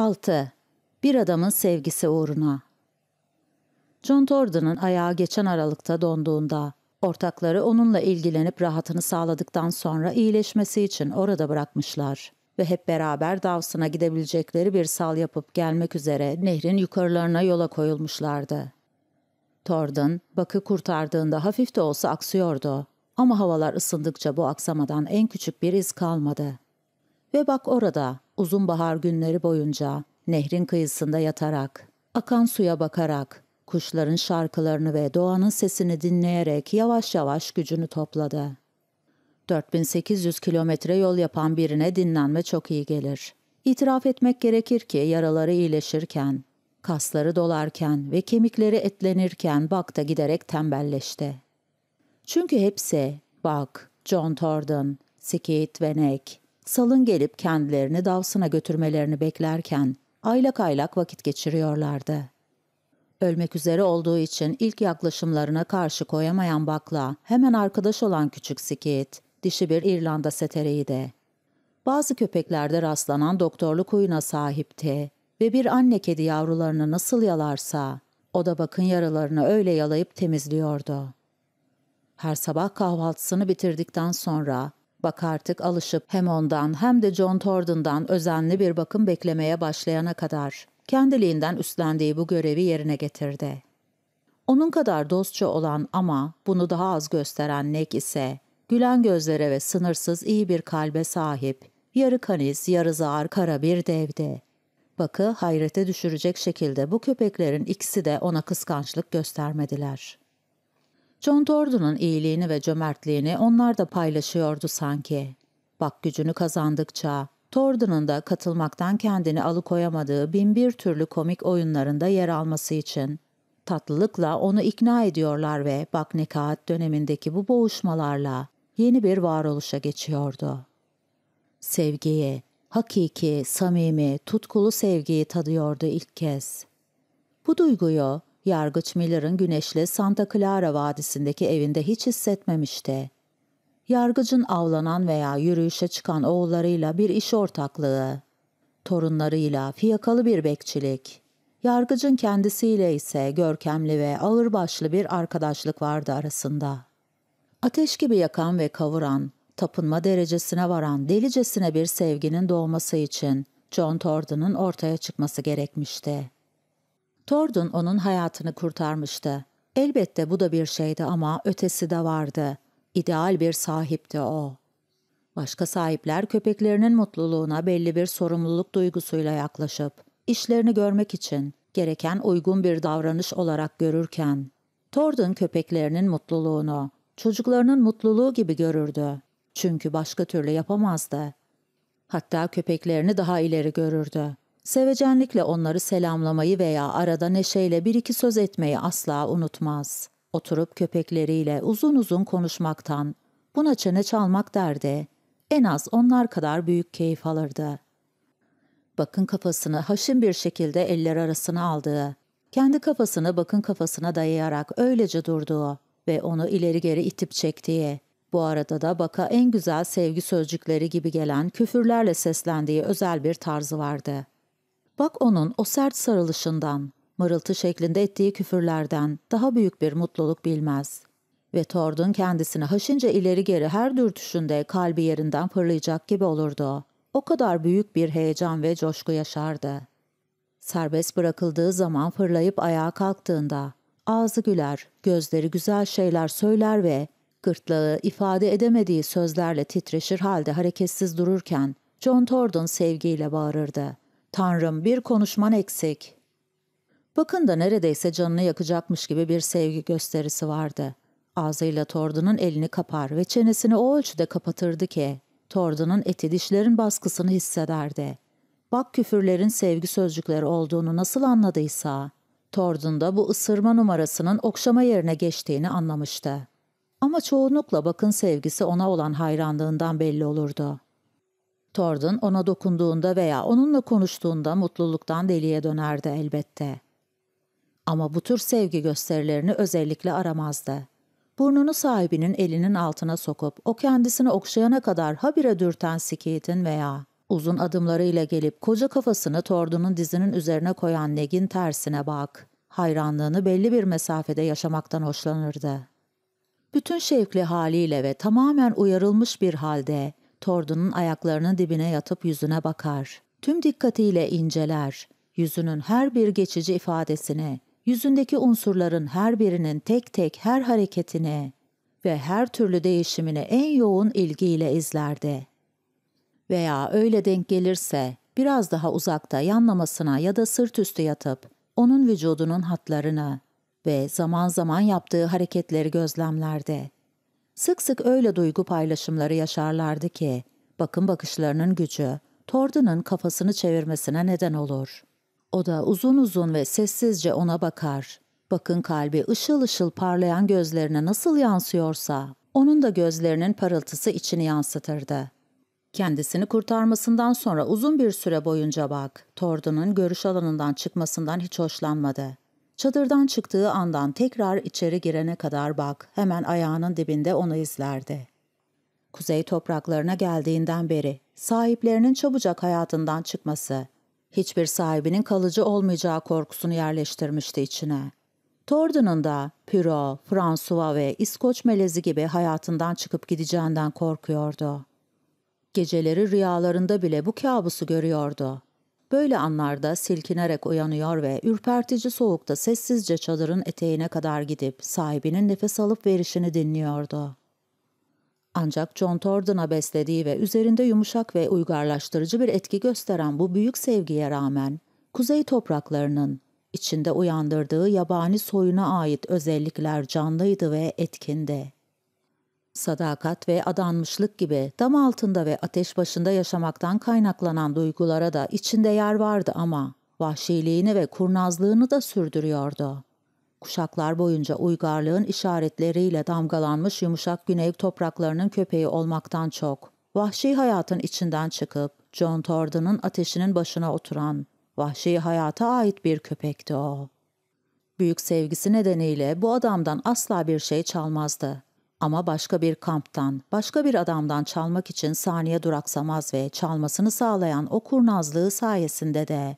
6. Bir adamın sevgisi uğruna John Jordan'ın ayağı geçen Aralık'ta donduğunda, ortakları onunla ilgilenip rahatını sağladıktan sonra iyileşmesi için orada bırakmışlar ve hep beraber Dawson'a gidebilecekleri bir sal yapıp gelmek üzere nehrin yukarılarına yola koyulmuşlardı. Torden, bakı kurtardığında hafif de olsa aksıyordu ama havalar ısındıkça bu aksamadan en küçük bir iz kalmadı. Ve bak orada, uzun bahar günleri boyunca, nehrin kıyısında yatarak, akan suya bakarak, kuşların şarkılarını ve doğanın sesini dinleyerek yavaş yavaş gücünü topladı. 4800 kilometre yol yapan birine dinlenme çok iyi gelir. İtiraf etmek gerekir ki yaraları iyileşirken, kasları dolarken ve kemikleri etlenirken Buck da giderek tembelleşti. Çünkü hepsi Buck, John Thornton, Skid ve Nick salın gelip kendilerini Davsın'a götürmelerini beklerken aylak aylak vakit geçiriyorlardı. Ölmek üzere olduğu için ilk yaklaşımlarına karşı koyamayan Bakla, hemen arkadaş olan küçük Skit, dişi bir İrlanda seteriydi. Bazı köpeklerde rastlanan doktorluk huyuna sahipti ve bir anne kedi yavrularını nasıl yalarsa, o da bakın yaralarını öyle yalayıp temizliyordu. Her sabah kahvaltısını bitirdikten sonra Bak artık alışıp hem ondan hem de John Thornton'dan özenli bir bakım beklemeye başlayana kadar kendiliğinden üstlendiği bu görevi yerine getirdi. Onun kadar dostça olan ama bunu daha az gösteren Nick ise gülen gözlere ve sınırsız iyi bir kalbe sahip, yarı kaniz, yarı zar kara bir devdi. Bakı hayrete düşürecek şekilde bu köpeklerin ikisi de ona kıskançlık göstermediler. John Dordon'un iyiliğini ve cömertliğini onlar da paylaşıyordu sanki. Bak gücünü kazandıkça, Dordon'un da katılmaktan kendini alıkoyamadığı binbir türlü komik oyunlarında yer alması için. Tatlılıkla onu ikna ediyorlar ve bak nekaat dönemindeki bu boğuşmalarla yeni bir varoluşa geçiyordu. Sevgiyi, hakiki, samimi, tutkulu sevgiyi tadıyordu ilk kez. Bu duyguyu Yargıç Miller'ın güneşli Santa Clara Vadisi'ndeki evinde hiç hissetmemişti. Yargıcın avlanan veya yürüyüşe çıkan oğullarıyla bir iş ortaklığı, torunlarıyla fiyakalı bir bekçilik, yargıcın kendisiyle ise görkemli ve ağırbaşlı bir arkadaşlık vardı arasında. Ateş gibi yakan ve kavuran, tapınma derecesine varan delicesine bir sevginin doğması için John Torden'ın ortaya çıkması gerekmişti. Tordun onun hayatını kurtarmıştı. Elbette bu da bir şeydi ama ötesi de vardı. İdeal bir sahipti o. Başka sahipler köpeklerinin mutluluğuna belli bir sorumluluk duygusuyla yaklaşıp işlerini görmek için gereken uygun bir davranış olarak görürken Tordun köpeklerinin mutluluğunu çocuklarının mutluluğu gibi görürdü. Çünkü başka türlü yapamazdı. Hatta köpeklerini daha ileri görürdü. Sevecenlikle onları selamlamayı veya arada neşeyle bir iki söz etmeyi asla unutmaz. Oturup köpekleriyle uzun uzun konuşmaktan, buna çene çalmak derdi. En az onlar kadar büyük keyif alırdı. Bakın kafasını haşin bir şekilde eller arasına aldığı, kendi kafasını bakın kafasına dayayarak öylece durduğu ve onu ileri geri itip çektiği, bu arada da Bak'a en güzel sevgi sözcükleri gibi gelen küfürlerle seslendiği özel bir tarzı vardı. Bak onun o sert sarılışından, mırıltı şeklinde ettiği küfürlerden daha büyük bir mutluluk bilmez. Ve Tord'un kendisini haşince ileri geri her dürtüşünde kalbi yerinden fırlayacak gibi olurdu. O kadar büyük bir heyecan ve coşku yaşardı. Serbest bırakıldığı zaman fırlayıp ayağa kalktığında ağzı güler, gözleri güzel şeyler söyler ve gırtlağı ifade edemediği sözlerle titreşir halde hareketsiz dururken John Tordon sevgiyle bağırırdı. Tanrım bir konuşman eksik. Bakın da neredeyse canını yakacakmış gibi bir sevgi gösterisi vardı. Ağzıyla Tordun'un elini kapar ve çenesini o ölçüde kapatırdı ki Tordun'un eti dişlerin baskısını hissederdi. Bak küfürlerin sevgi sözcükleri olduğunu nasıl anladıysa, Tordun da bu ısırma numarasının okşama yerine geçtiğini anlamıştı. Ama çoğunlukla bakın sevgisi ona olan hayranlığından belli olurdu. Tordon ona dokunduğunda veya onunla konuştuğunda mutluluktan deliye dönerdi elbette. Ama bu tür sevgi gösterilerini özellikle aramazdı. Burnunu sahibinin elinin altına sokup o kendisini okşayana kadar habire dürten Skate'in veya uzun adımlarıyla gelip koca kafasını Tordon'un dizinin üzerine koyan Neg'in tersine bak. Hayranlığını belli bir mesafede yaşamaktan hoşlanırdı. Bütün şevkli haliyle ve tamamen uyarılmış bir halde Tordun'un ayaklarının dibine yatıp yüzüne bakar. Tüm dikkatiyle inceler. Yüzünün her bir geçici ifadesini, yüzündeki unsurların her birinin tek tek her hareketini ve her türlü değişimini en yoğun ilgiyle izlerdi. Veya öyle denk gelirse biraz daha uzakta yanlamasına ya da sırt üstü yatıp onun vücudunun hatlarını ve zaman zaman yaptığı hareketleri gözlemlerdi. Sık sık öyle duygu paylaşımları yaşarlardı ki, bakım bakışlarının gücü, Tordu'nun kafasını çevirmesine neden olur. O da uzun uzun ve sessizce ona bakar. Bakın kalbi ışıl ışıl parlayan gözlerine nasıl yansıyorsa, onun da gözlerinin parıltısı içini yansıtırdı. Kendisini kurtarmasından sonra uzun bir süre boyunca bak, Tordu'nun görüş alanından çıkmasından hiç hoşlanmadı. Çadırdan çıktığı andan tekrar içeri girene kadar bak, hemen ayağının dibinde onu izlerdi. Kuzey topraklarına geldiğinden beri sahiplerinin çabucak hayatından çıkması, hiçbir sahibinin kalıcı olmayacağı korkusunu yerleştirmişti içine. Tordon'un da Piro, François ve İskoç melezi gibi hayatından çıkıp gideceğinden korkuyordu. Geceleri rüyalarında bile bu kabusu görüyordu. Böyle anlarda silkinerek uyanıyor ve ürpertici soğukta sessizce çadırın eteğine kadar gidip sahibinin nefes alıp verişini dinliyordu. Ancak John Thornton'a beslediği ve üzerinde yumuşak ve uygarlaştırıcı bir etki gösteren bu büyük sevgiye rağmen kuzey topraklarının içinde uyandırdığı yabani soyuna ait özellikler canlıydı ve etkindi. Sadakat ve adanmışlık gibi dam altında ve ateş başında yaşamaktan kaynaklanan duygulara da içinde yer vardı ama vahşiliğini ve kurnazlığını da sürdürüyordu. Kuşaklar boyunca uygarlığın işaretleriyle damgalanmış yumuşak güney topraklarının köpeği olmaktan çok, vahşi hayatın içinden çıkıp John Tordon'un ateşinin başına oturan, vahşi hayata ait bir köpekti o. Büyük sevgisi nedeniyle bu adamdan asla bir şey çalmazdı. Ama başka bir kamptan, başka bir adamdan çalmak için saniye duraksamaz ve çalmasını sağlayan o kurnazlığı sayesinde de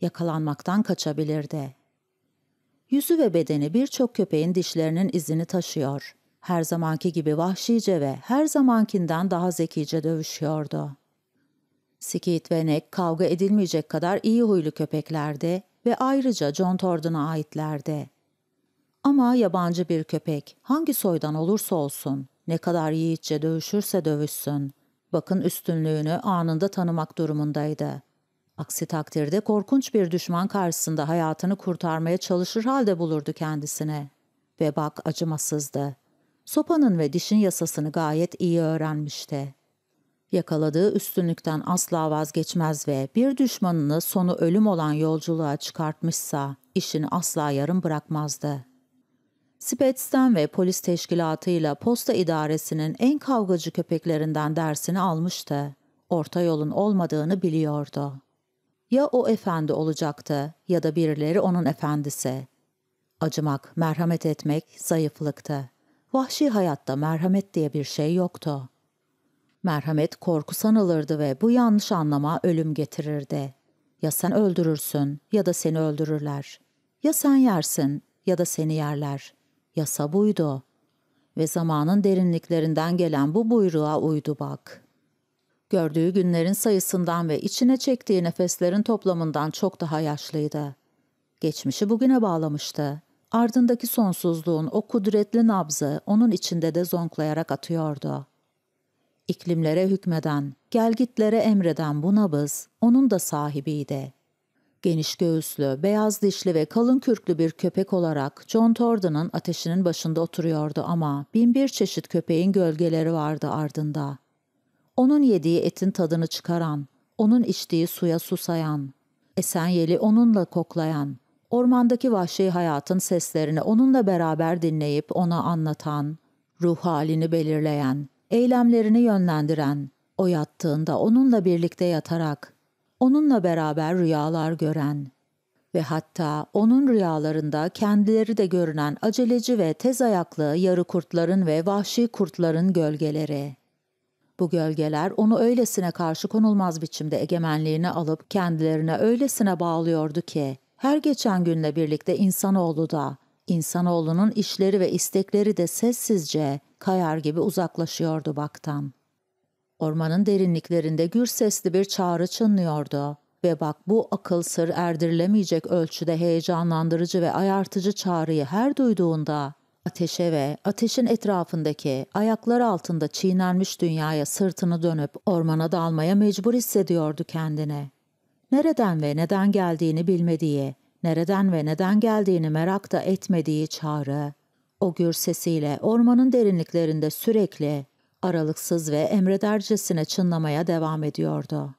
yakalanmaktan kaçabilirdi. Yüzü ve bedeni birçok köpeğin dişlerinin izini taşıyor. Her zamanki gibi vahşice ve her zamankinden daha zekice dövüşüyordu. Skit ve Nick kavga edilmeyecek kadar iyi huylu köpeklerdi ve ayrıca John Tordon'a aitlerdi. Ama yabancı bir köpek, hangi soydan olursa olsun, ne kadar yiğitçe dövüşürse dövüşsün, bakın üstünlüğünü anında tanımak durumundaydı. Aksi takdirde korkunç bir düşman karşısında hayatını kurtarmaya çalışır halde bulurdu kendisine. Ve bak acımasızdı. Sopanın ve dişin yasasını gayet iyi öğrenmişti. Yakaladığı üstünlükten asla vazgeçmez ve bir düşmanını sonu ölüm olan yolculuğa çıkartmışsa işini asla yarım bırakmazdı.'' Spets'ten ve polis teşkilatıyla posta idaresinin en kavgacı köpeklerinden dersini almıştı. Orta yolun olmadığını biliyordu. Ya o efendi olacaktı ya da birileri onun efendisi. Acımak, merhamet etmek zayıflıktı. Vahşi hayatta merhamet diye bir şey yoktu. Merhamet korku sanılırdı ve bu yanlış anlama ölüm getirirdi. Ya sen öldürürsün ya da seni öldürürler. Ya sen yersin ya da seni yerler. Yasa buydu. Ve zamanın derinliklerinden gelen bu buyruğa uydu bak. Gördüğü günlerin sayısından ve içine çektiği nefeslerin toplamından çok daha yaşlıydı. Geçmişi bugüne bağlamıştı. Ardındaki sonsuzluğun o kudretli nabzı onun içinde de zonklayarak atıyordu. İklimlere hükmeden, gelgitlere emreden bu nabız onun da sahibiydi. Geniş göğüslü, beyaz dişli ve kalın kürklü bir köpek olarak John Tordan'ın ateşinin başında oturuyordu ama bin bir çeşit köpeğin gölgeleri vardı ardında. Onun yediği etin tadını çıkaran, onun içtiği suya susayan, esen yeli onunla koklayan, ormandaki vahşi hayatın seslerini onunla beraber dinleyip ona anlatan, ruh halini belirleyen, eylemlerini yönlendiren, o yattığında onunla birlikte yatarak onunla beraber rüyalar gören ve hatta onun rüyalarında kendileri de görünen aceleci ve tez ayaklı yarı kurtların ve vahşi kurtların gölgeleri. Bu gölgeler onu öylesine karşı konulmaz biçimde egemenliğini alıp kendilerine öylesine bağlıyordu ki her geçen günle birlikte insanoğlu da, insanoğlunun işleri ve istekleri de sessizce kayar gibi uzaklaşıyordu baktan. Ormanın derinliklerinde gür sesli bir çağrı çınlıyordu. Ve bak bu akıl sır erdirilemeyecek ölçüde heyecanlandırıcı ve ayartıcı çağrıyı her duyduğunda ateşe ve ateşin etrafındaki ayaklar altında çiğnenmiş dünyaya sırtını dönüp ormana dalmaya mecbur hissediyordu kendini. Nereden ve neden geldiğini bilmediği, nereden ve neden geldiğini merak da etmediği çağrı. O gür sesiyle ormanın derinliklerinde sürekli aralıksız ve emredercesine çınlamaya devam ediyordu.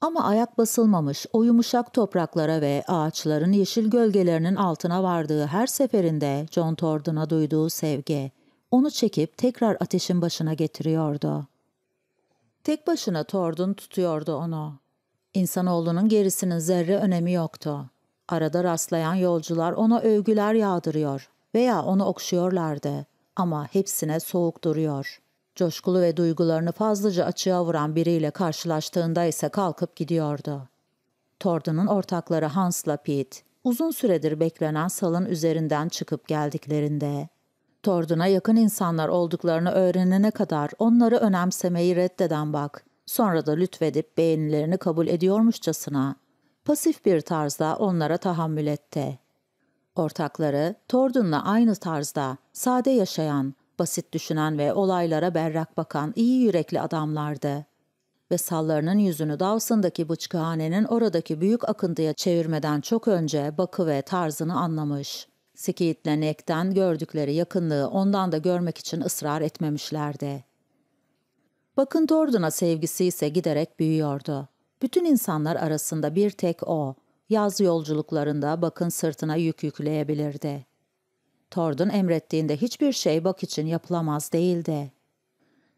Ama ayak basılmamış o yumuşak topraklara ve ağaçların yeşil gölgelerinin altına vardığı her seferinde John Thornton'a duyduğu sevgi onu çekip tekrar ateşin başına getiriyordu. Tek başına Thornton tutuyordu onu. İnsanoğlunun gerisinin zerre önemi yoktu. Arada rastlayan yolcular ona övgüler yağdırıyor veya onu okşuyorlardı ama hepsine soğuk duruyor. Coşkulu ve duygularını fazlaca açığa vuran biriyle karşılaştığında ise kalkıp gidiyordu. Tordunun ortakları Hans'la Pete, uzun süredir beklenen salın üzerinden çıkıp geldiklerinde, Tordun'a yakın insanlar olduklarını öğrenene kadar onları önemsemeyi reddeden bak, sonra da lütfedip beğenilerini kabul ediyormuşçasına, pasif bir tarzda onlara tahammül etti. Ortakları, Tordun'la aynı tarzda, sade yaşayan, basit düşünen ve olaylara berrak bakan iyi yürekli adamlardı. Ve sallarının yüzünü Dawson'daki bıçkıhanenin oradaki büyük akıntıya çevirmeden çok önce bakı ve tarzını anlamış. Skiyit'le Neck'ten gördükleri yakınlığı ondan da görmek için ısrar etmemişlerdi. Bakın Dorden'a sevgisi ise giderek büyüyordu. Bütün insanlar arasında bir tek o, yaz yolculuklarında bakın sırtına yük yükleyebilirdi. Tord'un emrettiğinde hiçbir şey bak için yapılamaz değildi.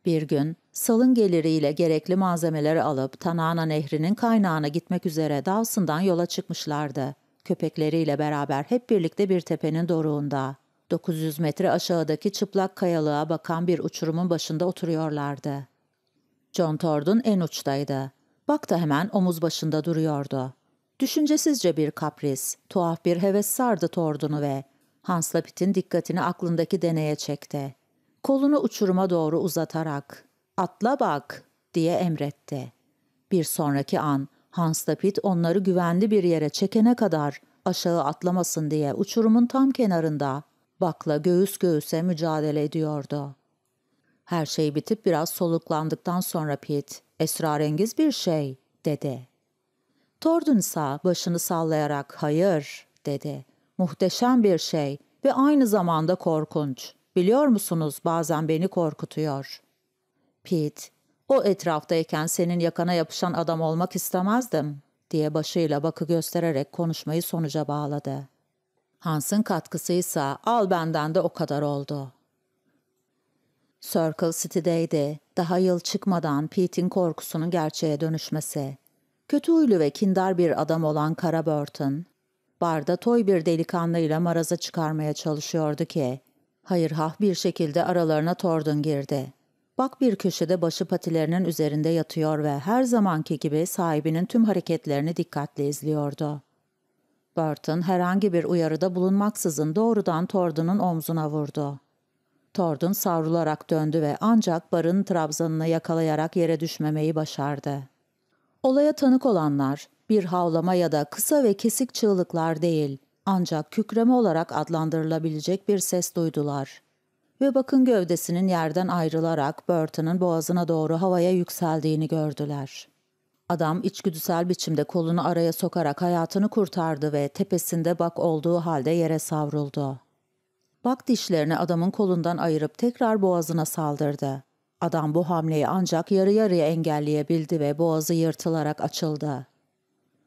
Bir gün salın geliriyle gerekli malzemeleri alıp Tanana Nehri'nin kaynağına gitmek üzere Dawson'dan yola çıkmışlardı. Köpekleriyle beraber hep birlikte bir tepenin doruğunda. 900 metre aşağıdaki çıplak kayalığa bakan bir uçurumun başında oturuyorlardı. John Tord'un en uçtaydı. Bak da hemen omuz başında duruyordu. Düşüncesizce bir kapris, tuhaf bir heves sardı Tord'unu ve Hansla Pitt'in dikkatini aklındaki deneye çekti. Kolunu uçuruma doğru uzatarak ''Atla bak'' diye emretti. Bir sonraki an Hansla Pitt onları güvenli bir yere çekene kadar aşağı atlamasın diye uçurumun tam kenarında bakla göğüs göğüse mücadele ediyordu. Her şey bitip biraz soluklandıktan sonra Pit, esrarengiz bir şey, dedi. Tordun ise başını sallayarak hayır, dedi. Muhteşem bir şey ve aynı zamanda korkunç. Biliyor musunuz bazen beni korkutuyor. Pete, o etraftayken senin yakana yapışan adam olmak istemezdim diye başıyla bakı göstererek konuşmayı sonuca bağladı. Hans'ın katkısıysa al benden de o kadar oldu. Circle City'deydi. Daha yıl çıkmadan Pete'in korkusunun gerçeğe dönüşmesi. Kötü huylu ve kindar bir adam olan Kara Burton, barda toy bir delikanlıyla maraza çıkarmaya çalışıyordu ki. Hayır hah bir şekilde aralarına Tordun girdi. Bak bir köşede başı patilerinin üzerinde yatıyor ve her zamanki gibi sahibinin tüm hareketlerini dikkatle izliyordu. Burton herhangi bir uyarıda bulunmaksızın doğrudan Tordun'un omzuna vurdu. Tordun savrularak döndü ve ancak barın trabzanını yakalayarak yere düşmemeyi başardı. Olaya tanık olanlar, bir havlama ya da kısa ve kesik çığlıklar değil, ancak kükreme olarak adlandırılabilecek bir ses duydular. Ve bakın gövdesinin yerden ayrılarak Burton'ın boğazına doğru havaya yükseldiğini gördüler. Adam içgüdüsel biçimde kolunu araya sokarak hayatını kurtardı ve tepesinde bak olduğu halde yere savruldu. Bak dişlerini adamın kolundan ayırıp tekrar boğazına saldırdı. Adam bu hamleyi ancak yarı yarıya engelleyebildi ve boğazı yırtılarak açıldı.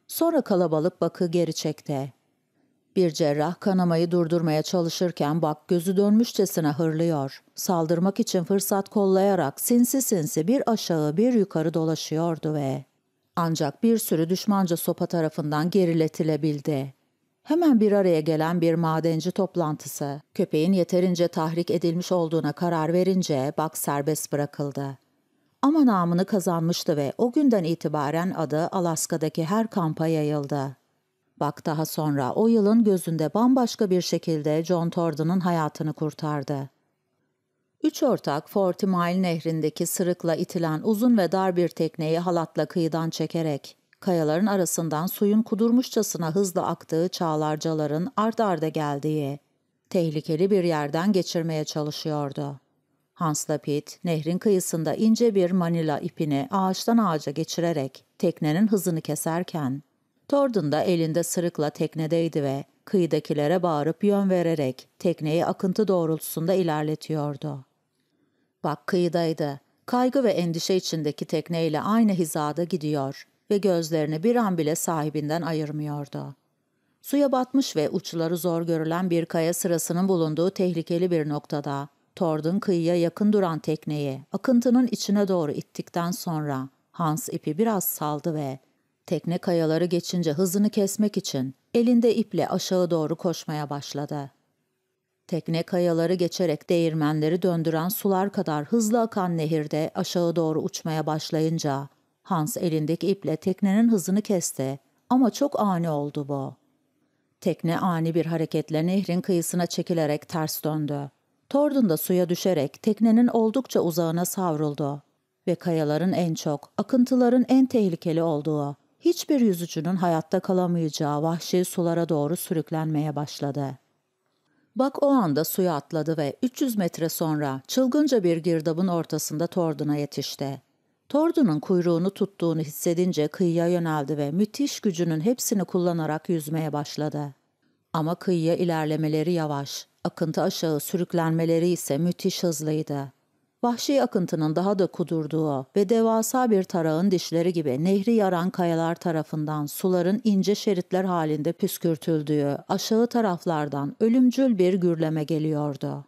Sonra kalabalık bakı geri çekti. Bir cerrah kanamayı durdurmaya çalışırken bak gözü dönmüşçesine hırlıyor. Saldırmak için fırsat kollayarak sinsi sinsi bir aşağı bir yukarı dolaşıyordu ve... Ancak bir sürü düşmanca sopa tarafından geriletilebildi. Hemen bir araya gelen bir madenci toplantısı, köpeğin yeterince tahrik edilmiş olduğuna karar verince bak serbest bırakıldı ama namını kazanmıştı ve o günden itibaren adı Alaska'daki her kampa yayıldı. Bak daha sonra o yılın gözünde bambaşka bir şekilde John Tordan'ın hayatını kurtardı. Üç ortak Forty Mile nehrindeki sırıkla itilen uzun ve dar bir tekneyi halatla kıyıdan çekerek, kayaların arasından suyun kudurmuşçasına hızla aktığı çağlarcaların ard arda geldiği, tehlikeli bir yerden geçirmeye çalışıyordu. Hans Lapit, nehrin kıyısında ince bir manila ipini ağaçtan ağaca geçirerek teknenin hızını keserken, Torden da elinde sırıkla teknedeydi ve kıyıdakilere bağırıp yön vererek tekneyi akıntı doğrultusunda ilerletiyordu. Bak kıyıdaydı. Kaygı ve endişe içindeki tekneyle aynı hizada gidiyor ve gözlerini bir an bile sahibinden ayırmıyordu. Suya batmış ve uçları zor görülen bir kaya sırasının bulunduğu tehlikeli bir noktada Thord'un kıyıya yakın duran tekneye akıntının içine doğru ittikten sonra Hans ipi biraz saldı ve tekne kayaları geçince hızını kesmek için elinde iple aşağı doğru koşmaya başladı. Tekne kayaları geçerek değirmenleri döndüren sular kadar hızlı akan nehirde aşağı doğru uçmaya başlayınca Hans elindeki iple teknenin hızını kesti ama çok ani oldu bu. Tekne ani bir hareketle nehrin kıyısına çekilerek ters döndü. Tordun da suya düşerek teknenin oldukça uzağına savruldu ve kayaların en çok, akıntıların en tehlikeli olduğu, hiçbir yüzücünün hayatta kalamayacağı vahşi sulara doğru sürüklenmeye başladı. Bak o anda suya atladı ve 300 metre sonra çılgınca bir girdabın ortasında Tordun'a yetişti. Tordun'un kuyruğunu tuttuğunu hissedince kıyıya yöneldi ve müthiş gücünün hepsini kullanarak yüzmeye başladı. Ama kıyıya ilerlemeleri yavaş. Akıntı aşağı sürüklenmeleri ise müthiş hızlıydı. Vahşi akıntının daha da kudurduğu ve devasa bir tarağın dişleri gibi nehri yaran kayalar tarafından suların ince şeritler halinde püskürtüldüğü aşağı taraflardan ölümcül bir gürleme geliyordu.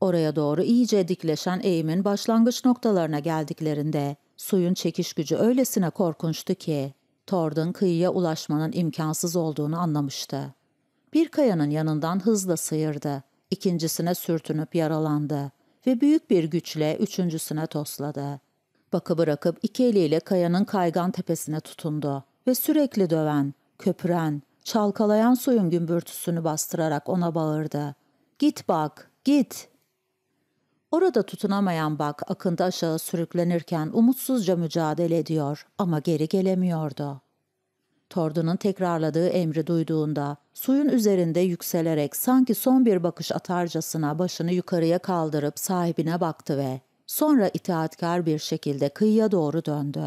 Oraya doğru iyice dikleşen eğimin başlangıç noktalarına geldiklerinde suyun çekiş gücü öylesine korkunçtu ki Tord'un kıyıya ulaşmanın imkansız olduğunu anlamıştı. Bir kayanın yanından hızla sıyırdı. İkincisine sürtünüp yaralandı ve büyük bir güçle üçüncüsüne tosladı. Bakı bırakıp iki eliyle kayanın kaygan tepesine tutundu ve sürekli döven, köpüren, çalkalayan suyun gümbürtüsünü bastırarak ona bağırdı. Git bak, git. Orada tutunamayan bak akında aşağı sürüklenirken umutsuzca mücadele ediyor ama geri gelemiyordu. Tordun'un tekrarladığı emri duyduğunda suyun üzerinde yükselerek sanki son bir bakış atarcasına başını yukarıya kaldırıp sahibine baktı ve sonra itaatkar bir şekilde kıyıya doğru döndü.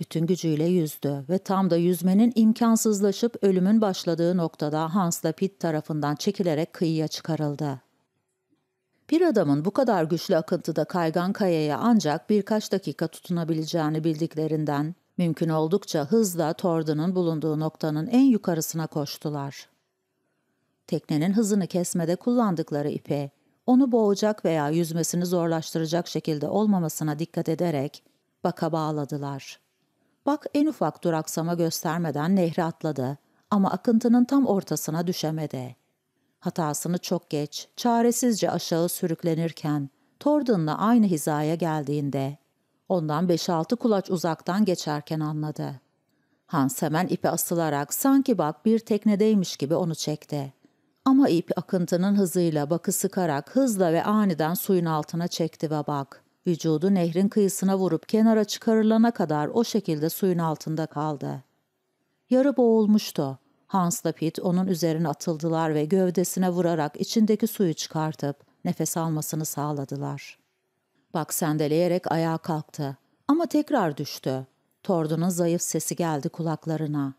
Bütün gücüyle yüzdü ve tam da yüzmenin imkansızlaşıp ölümün başladığı noktada Hans'la Pitt tarafından çekilerek kıyıya çıkarıldı. Bir adamın bu kadar güçlü akıntıda kaygan kayaya ancak birkaç dakika tutunabileceğini bildiklerinden Mümkün oldukça hızla Tordon'un bulunduğu noktanın en yukarısına koştular. Teknenin hızını kesmede kullandıkları ipe, onu boğacak veya yüzmesini zorlaştıracak şekilde olmamasına dikkat ederek baka bağladılar. Bak en ufak duraksama göstermeden nehre atladı ama akıntının tam ortasına düşemedi. Hatasını çok geç, çaresizce aşağı sürüklenirken Tordon'la aynı hizaya geldiğinde Ondan beş altı kulaç uzaktan geçerken anladı. Hans hemen ipe asılarak sanki bak bir teknedeymiş gibi onu çekti. Ama ip akıntının hızıyla bakı sıkarak hızla ve aniden suyun altına çekti ve bak. Vücudu nehrin kıyısına vurup kenara çıkarılana kadar o şekilde suyun altında kaldı. Yarı boğulmuştu. Hans'la Pit onun üzerine atıldılar ve gövdesine vurarak içindeki suyu çıkartıp nefes almasını sağladılar. Bak sendeleyerek ayağa kalktı. Ama tekrar düştü. Tordun'un zayıf sesi geldi kulaklarına.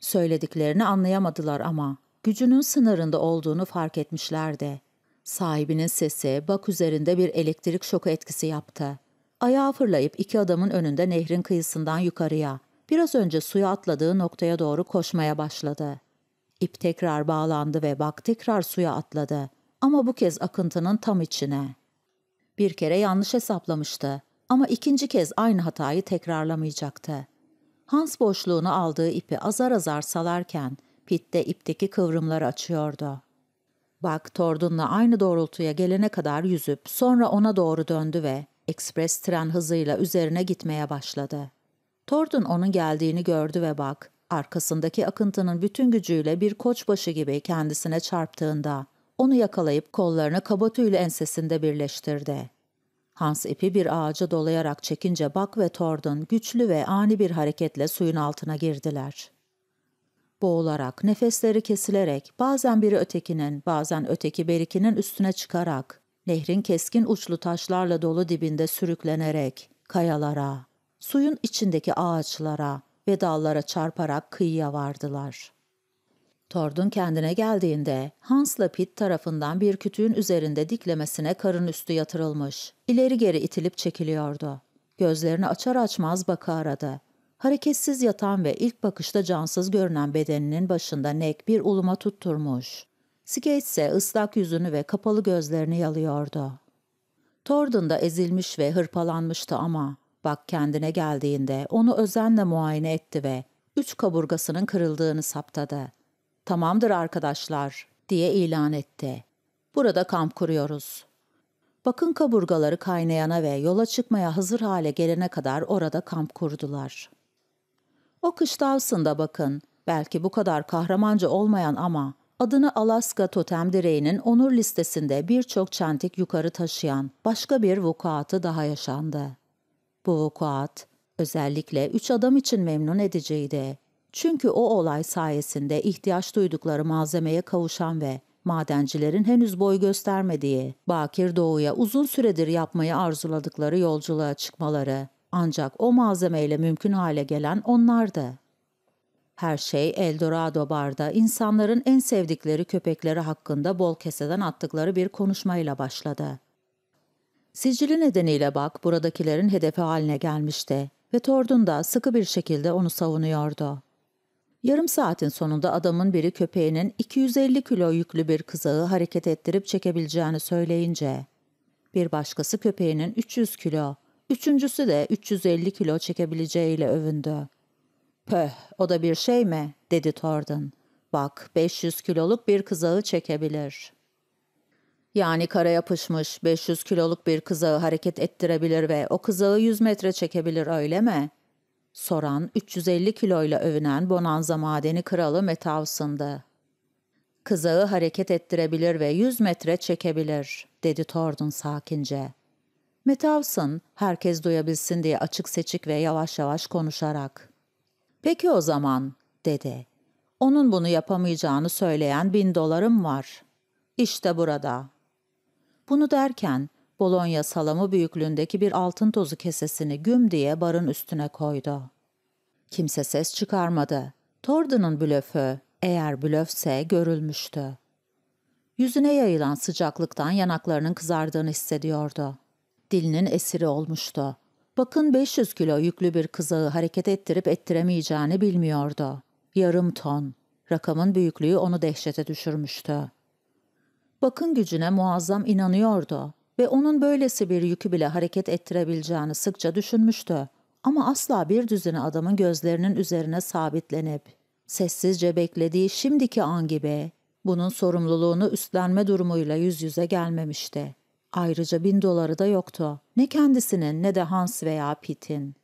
Söylediklerini anlayamadılar ama gücünün sınırında olduğunu fark etmişlerdi. Sahibinin sesi bak üzerinde bir elektrik şoku etkisi yaptı. Ayağa fırlayıp iki adamın önünde nehrin kıyısından yukarıya, biraz önce suya atladığı noktaya doğru koşmaya başladı. İp tekrar bağlandı ve bak tekrar suya atladı. Ama bu kez akıntının tam içine.'' Bir kere yanlış hesaplamıştı ama ikinci kez aynı hatayı tekrarlamayacaktı. Hans boşluğunu aldığı ipi azar azar salarken Pitt de ipteki kıvrımları açıyordu. Bak Tordun'la aynı doğrultuya gelene kadar yüzüp sonra ona doğru döndü ve ekspres tren hızıyla üzerine gitmeye başladı. Tordun onun geldiğini gördü ve bak arkasındaki akıntının bütün gücüyle bir koçbaşı gibi kendisine çarptığında onu yakalayıp kollarını kabatüyle ensesinde birleştirdi. Hans ipi bir ağaca dolayarak çekince Bak ve Thor'dan güçlü ve ani bir hareketle suyun altına girdiler. Boğularak, nefesleri kesilerek, bazen biri ötekinin, bazen öteki berikinin üstüne çıkarak, nehrin keskin uçlu taşlarla dolu dibinde sürüklenerek, kayalara, suyun içindeki ağaçlara ve dallara çarparak kıyıya vardılar.'' Tord'un kendine geldiğinde Hans'la Pitt tarafından bir kütüğün üzerinde diklemesine karın üstü yatırılmış. İleri geri itilip çekiliyordu. Gözlerini açar açmaz bakı aradı. Hareketsiz yatan ve ilk bakışta cansız görünen bedeninin başında Nek bir uluma tutturmuş. Skate ise ıslak yüzünü ve kapalı gözlerini yalıyordu. Tordon da ezilmiş ve hırpalanmıştı ama bak kendine geldiğinde onu özenle muayene etti ve üç kaburgasının kırıldığını saptadı. Tamamdır arkadaşlar diye ilan etti. Burada kamp kuruyoruz. Bakın kaburgaları kaynayana ve yola çıkmaya hazır hale gelene kadar orada kamp kurdular. O kış tavsında bakın, belki bu kadar kahramanca olmayan ama adını Alaska Totem Direği'nin onur listesinde birçok çentik yukarı taşıyan başka bir vukuatı daha yaşandı. Bu vukuat özellikle üç adam için memnun ediciydi. Çünkü o olay sayesinde ihtiyaç duydukları malzemeye kavuşan ve madencilerin henüz boy göstermediği, Bakir Doğu'ya uzun süredir yapmayı arzuladıkları yolculuğa çıkmaları ancak o malzemeyle mümkün hale gelen onlardı. Her şey Eldorado Bar'da insanların en sevdikleri köpekleri hakkında bol keseden attıkları bir konuşmayla başladı. Sicili nedeniyle bak buradakilerin hedefi haline gelmişti ve Tordun da sıkı bir şekilde onu savunuyordu. Yarım saatin sonunda adamın biri köpeğinin 250 kilo yüklü bir kızağı hareket ettirip çekebileceğini söyleyince, bir başkası köpeğinin 300 kilo, üçüncüsü de 350 kilo çekebileceğiyle övündü. Pöh, o da bir şey mi? dedi Tordon. Bak, 500 kiloluk bir kızağı çekebilir. Yani kara yapışmış 500 kiloluk bir kızağı hareket ettirebilir ve o kızağı 100 metre çekebilir öyle mi? soran 350 kiloyla övünen Bonanza madeni kralı Metavsın'dı. Kızağı hareket ettirebilir ve 100 metre çekebilir, dedi Thornton sakince. Metavsın, herkes duyabilsin diye açık seçik ve yavaş yavaş konuşarak. Peki o zaman, dedi. Onun bunu yapamayacağını söyleyen bin dolarım var. İşte burada. Bunu derken Bologna salamı büyüklüğündeki bir altın tozu kesesini güm diye barın üstüne koydu. Kimse ses çıkarmadı. Tordon'un blöfü, eğer blöfse görülmüştü. Yüzüne yayılan sıcaklıktan yanaklarının kızardığını hissediyordu. Dilinin esiri olmuştu. Bakın 500 kilo yüklü bir kızağı hareket ettirip ettiremeyeceğini bilmiyordu. Yarım ton. Rakamın büyüklüğü onu dehşete düşürmüştü. Bakın gücüne muazzam inanıyordu ve onun böylesi bir yükü bile hareket ettirebileceğini sıkça düşünmüştü. Ama asla bir düzine adamın gözlerinin üzerine sabitlenip, sessizce beklediği şimdiki an gibi bunun sorumluluğunu üstlenme durumuyla yüz yüze gelmemişti. Ayrıca bin doları da yoktu. Ne kendisinin ne de Hans veya Pitt'in.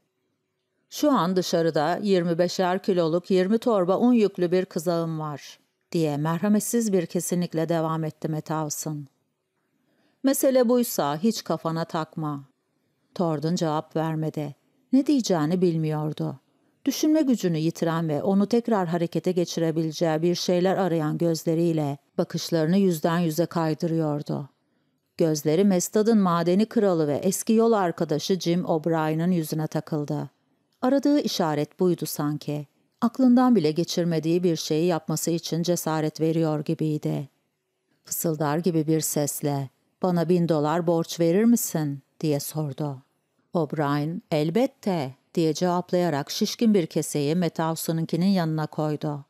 Şu an dışarıda 25'er kiloluk 20 torba un yüklü bir kızağım var diye merhametsiz bir kesinlikle devam etti Metavsın. Mesele buysa hiç kafana takma. Tord'un cevap vermedi. Ne diyeceğini bilmiyordu. Düşünme gücünü yitiren ve onu tekrar harekete geçirebileceği bir şeyler arayan gözleriyle bakışlarını yüzden yüze kaydırıyordu. Gözleri Mestad'ın madeni kralı ve eski yol arkadaşı Jim O'Brien'ın yüzüne takıldı. Aradığı işaret buydu sanki. Aklından bile geçirmediği bir şeyi yapması için cesaret veriyor gibiydi. Fısıldar gibi bir sesle ''Bana bin dolar borç verir misin?'' diye sordu. O'Brien ''Elbette'' diye cevaplayarak şişkin bir keseyi Metavson'unkinin yanına koydu.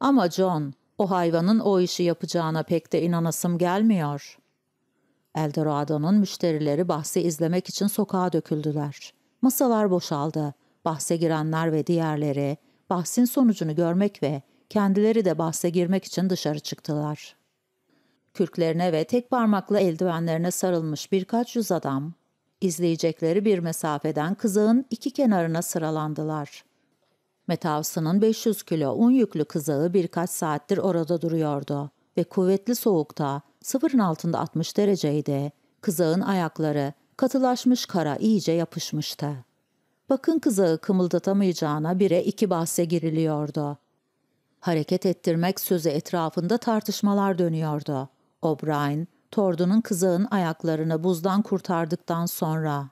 ''Ama John, o hayvanın o işi yapacağına pek de inanasım gelmiyor.'' Eldorado'nun müşterileri bahsi izlemek için sokağa döküldüler. Masalar boşaldı. Bahse girenler ve diğerleri bahsin sonucunu görmek ve kendileri de bahse girmek için dışarı çıktılar.'' Kürklerine ve tek parmaklı eldivenlerine sarılmış birkaç yüz adam, izleyecekleri bir mesafeden kızağın iki kenarına sıralandılar. Metavsı'nın 500 kilo un yüklü kızağı birkaç saattir orada duruyordu ve kuvvetli soğukta, sıfırın altında 60 dereceydi, kızağın ayakları katılaşmış kara iyice yapışmıştı. Bakın kızağı kımıldatamayacağına bire iki bahse giriliyordu. Hareket ettirmek sözü etrafında tartışmalar dönüyordu. O'Brien, Tordun'un kızağın ayaklarını buzdan kurtardıktan sonra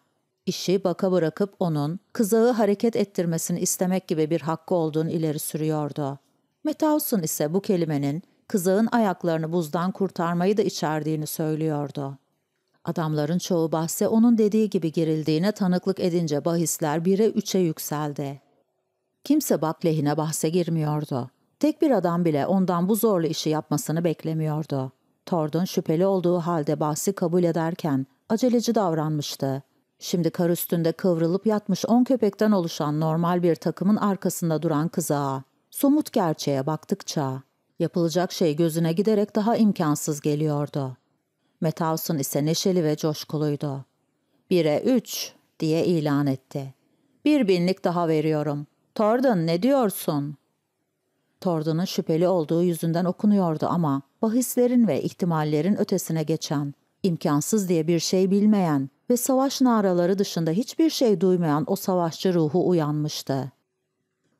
işi baka bırakıp onun kızağı hareket ettirmesini istemek gibi bir hakkı olduğunu ileri sürüyordu. Metausun ise bu kelimenin kızağın ayaklarını buzdan kurtarmayı da içerdiğini söylüyordu. Adamların çoğu bahse onun dediği gibi girildiğine tanıklık edince bahisler bire üçe yükseldi. Kimse bak lehine bahse girmiyordu. Tek bir adam bile ondan bu zorlu işi yapmasını beklemiyordu. Tord'un şüpheli olduğu halde bahsi kabul ederken aceleci davranmıştı. Şimdi kar üstünde kıvrılıp yatmış on köpekten oluşan normal bir takımın arkasında duran kıza, somut gerçeğe baktıkça yapılacak şey gözüne giderek daha imkansız geliyordu. Metausun ise neşeli ve coşkuluydu. Bire üç diye ilan etti. Bir binlik daha veriyorum. Tordon ne diyorsun? Tordon'un şüpheli olduğu yüzünden okunuyordu ama bahislerin ve ihtimallerin ötesine geçen, imkansız diye bir şey bilmeyen ve savaş naraları dışında hiçbir şey duymayan o savaşçı ruhu uyanmıştı.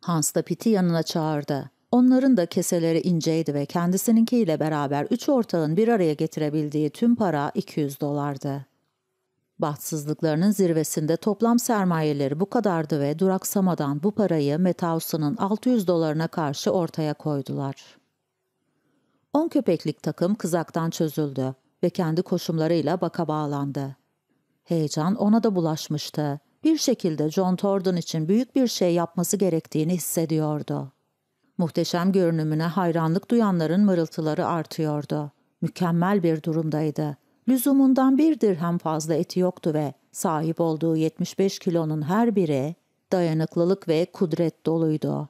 Hans da Pit'i yanına çağırdı. Onların da keseleri inceydi ve kendisininkiyle beraber üç ortağın bir araya getirebildiği tüm para 200 dolardı. Bahtsızlıklarının zirvesinde toplam sermayeleri bu kadardı ve duraksamadan bu parayı Metaus'un 600 dolarına karşı ortaya koydular. On köpeklik takım kızaktan çözüldü ve kendi koşumlarıyla baka bağlandı. Heyecan ona da bulaşmıştı. Bir şekilde John Thornton için büyük bir şey yapması gerektiğini hissediyordu. Muhteşem görünümüne hayranlık duyanların mırıltıları artıyordu. Mükemmel bir durumdaydı. Lüzumundan bir dirhem fazla eti yoktu ve sahip olduğu 75 kilonun her biri dayanıklılık ve kudret doluydu.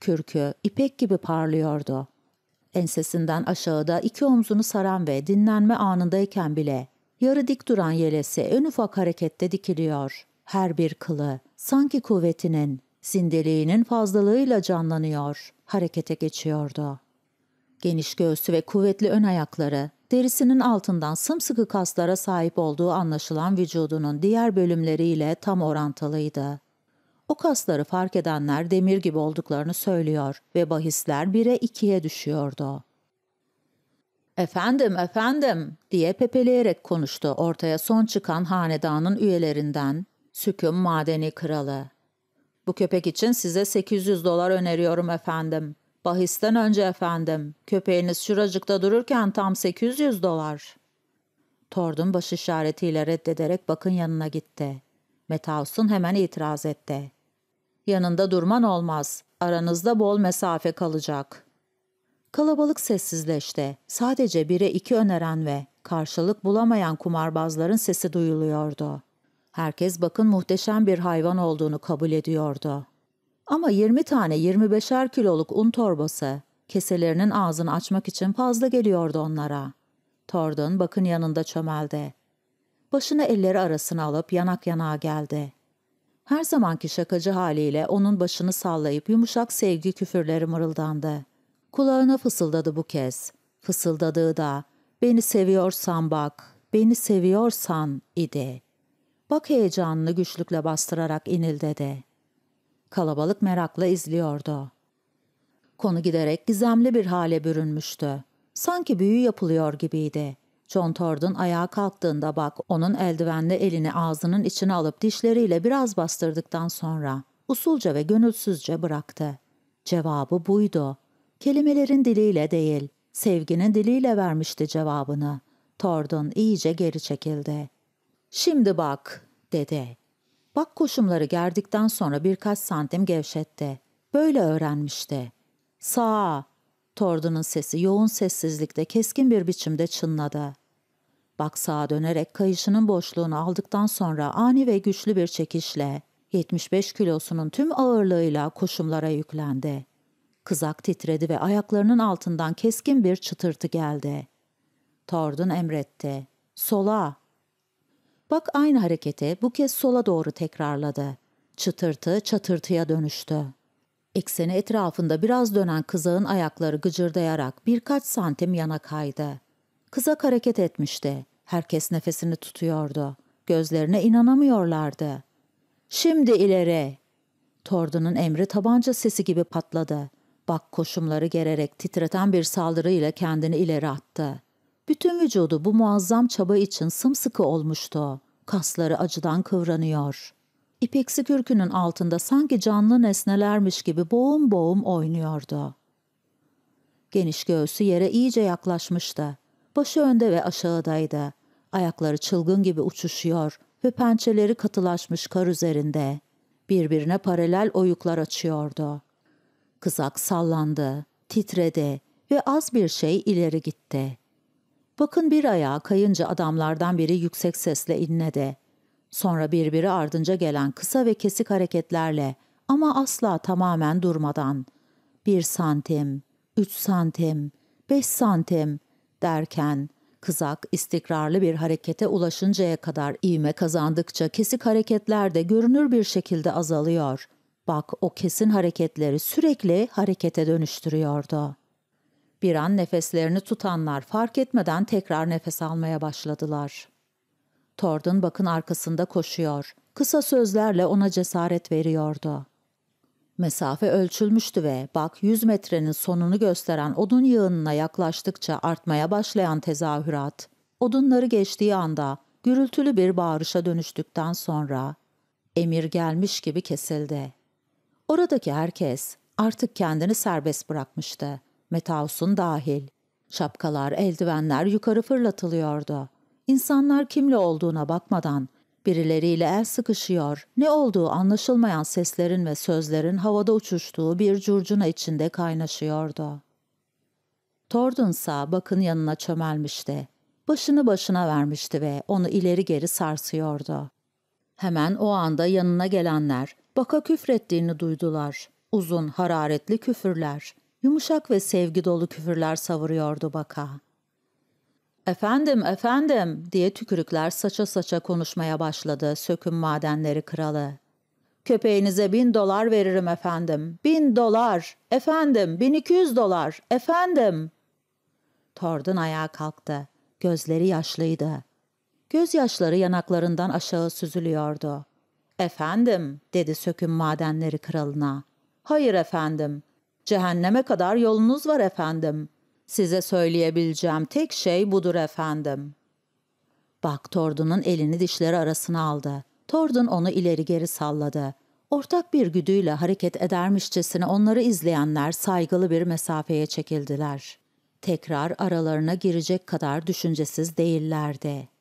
Kürkü ipek gibi parlıyordu Ensesinden aşağıda iki omzunu saran ve dinlenme anındayken bile yarı dik duran yelesi en ufak harekette dikiliyor. Her bir kılı sanki kuvvetinin, sindeliğinin fazlalığıyla canlanıyor, harekete geçiyordu. Geniş göğsü ve kuvvetli ön ayakları, derisinin altından sımsıkı kaslara sahip olduğu anlaşılan vücudunun diğer bölümleriyle tam orantılıydı. O kasları fark edenler demir gibi olduklarını söylüyor ve bahisler bire ikiye düşüyordu. Efendim, efendim diye pepeleyerek konuştu ortaya son çıkan hanedanın üyelerinden Süküm Madeni Kralı. Bu köpek için size 800 dolar öneriyorum efendim. Bahisten önce efendim. Köpeğiniz şuracıkta dururken tam 800 dolar. Tordun baş işaretiyle reddederek bakın yanına gitti. Metaus'un hemen itiraz etti. Yanında durman olmaz. Aranızda bol mesafe kalacak. Kalabalık sessizleşti. Sadece bire iki öneren ve karşılık bulamayan kumarbazların sesi duyuluyordu. Herkes bakın muhteşem bir hayvan olduğunu kabul ediyordu. Ama 20 tane 25'er kiloluk un torbası keselerinin ağzını açmak için fazla geliyordu onlara. Tordun bakın yanında çömeldi. Başını elleri arasına alıp yanak yanağa geldi. Her zamanki şakacı haliyle onun başını sallayıp yumuşak sevgi küfürleri mırıldandı. Kulağına fısıldadı bu kez. Fısıldadığı da beni seviyorsan bak, beni seviyorsan idi. Bak heyecanını güçlükle bastırarak inildedi. Kalabalık merakla izliyordu. Konu giderek gizemli bir hale bürünmüştü. Sanki büyü yapılıyor gibiydi. John Tordon ayağa kalktığında bak onun eldivenli elini ağzının içine alıp dişleriyle biraz bastırdıktan sonra usulca ve gönülsüzce bıraktı. Cevabı buydu. Kelimelerin diliyle değil, sevginin diliyle vermişti cevabını. Tordon iyice geri çekildi. ''Şimdi bak'' dedi. Bak koşumları gerdikten sonra birkaç santim gevşetti. Böyle öğrenmişti. Sağa, Tordun'un sesi yoğun sessizlikte keskin bir biçimde çınladı. Bak sağa dönerek kayışının boşluğunu aldıktan sonra ani ve güçlü bir çekişle 75 kilosunun tüm ağırlığıyla koşumlara yüklendi. Kızak titredi ve ayaklarının altından keskin bir çıtırtı geldi. Tordun emretti. Sola! Bak aynı hareketi bu kez sola doğru tekrarladı. Çıtırtı çatırtıya dönüştü. Ekseni etrafında biraz dönen kızağın ayakları gıcırdayarak birkaç santim yana kaydı. Kızak hareket etmişti. Herkes nefesini tutuyordu. Gözlerine inanamıyorlardı. ''Şimdi ileri!'' Tordun'un emri tabanca sesi gibi patladı. Bak koşumları gererek titreten bir saldırıyla kendini ileri attı. Bütün vücudu bu muazzam çaba için sımsıkı olmuştu. Kasları acıdan kıvranıyor ipeksi kürkünün altında sanki canlı nesnelermiş gibi boğum boğum oynuyordu. Geniş göğsü yere iyice yaklaşmıştı. Başı önde ve aşağıdaydı. Ayakları çılgın gibi uçuşuyor ve pençeleri katılaşmış kar üzerinde. Birbirine paralel oyuklar açıyordu. Kızak sallandı, titredi ve az bir şey ileri gitti. Bakın bir ayağı kayınca adamlardan biri yüksek sesle inledi Sonra birbiri ardınca gelen kısa ve kesik hareketlerle ama asla tamamen durmadan bir santim, üç santim, beş santim derken kızak istikrarlı bir harekete ulaşıncaya kadar ivme kazandıkça kesik hareketler de görünür bir şekilde azalıyor. Bak o kesin hareketleri sürekli harekete dönüştürüyordu. Bir an nefeslerini tutanlar fark etmeden tekrar nefes almaya başladılar.'' Thor'dan bakın arkasında koşuyor. Kısa sözlerle ona cesaret veriyordu. Mesafe ölçülmüştü ve bak 100 metrenin sonunu gösteren odun yığınına yaklaştıkça artmaya başlayan tezahürat. Odunları geçtiği anda gürültülü bir bağırışa dönüştükten sonra emir gelmiş gibi kesildi. Oradaki herkes artık kendini serbest bırakmıştı. Metaus'un dahil. Şapkalar, eldivenler yukarı fırlatılıyordu. İnsanlar kimli olduğuna bakmadan birileriyle el sıkışıyor, ne olduğu anlaşılmayan seslerin ve sözlerin havada uçuştuğu bir curcuna içinde kaynaşıyordu. Tordunsa bakın yanına çömelmişti. Başını başına vermişti ve onu ileri geri sarsıyordu. Hemen o anda yanına gelenler baka küfrettiğini duydular. Uzun, hararetli küfürler, yumuşak ve sevgi dolu küfürler savuruyordu baka.'' Efendim, efendim diye tükürükler saça saça konuşmaya başladı söküm madenleri kralı. Köpeğinize bin dolar veririm efendim. Bin dolar. Efendim, bin iki yüz dolar. Efendim. Tordun ayağa kalktı. Gözleri yaşlıydı. Gözyaşları yanaklarından aşağı süzülüyordu. Efendim, dedi söküm madenleri kralına. Hayır efendim. Cehenneme kadar yolunuz var efendim. Size söyleyebileceğim tek şey budur efendim. Bak Tordun'un elini dişleri arasına aldı. Tordun onu ileri geri salladı. Ortak bir güdüyle hareket edermişçesine onları izleyenler saygılı bir mesafeye çekildiler. Tekrar aralarına girecek kadar düşüncesiz değillerdi.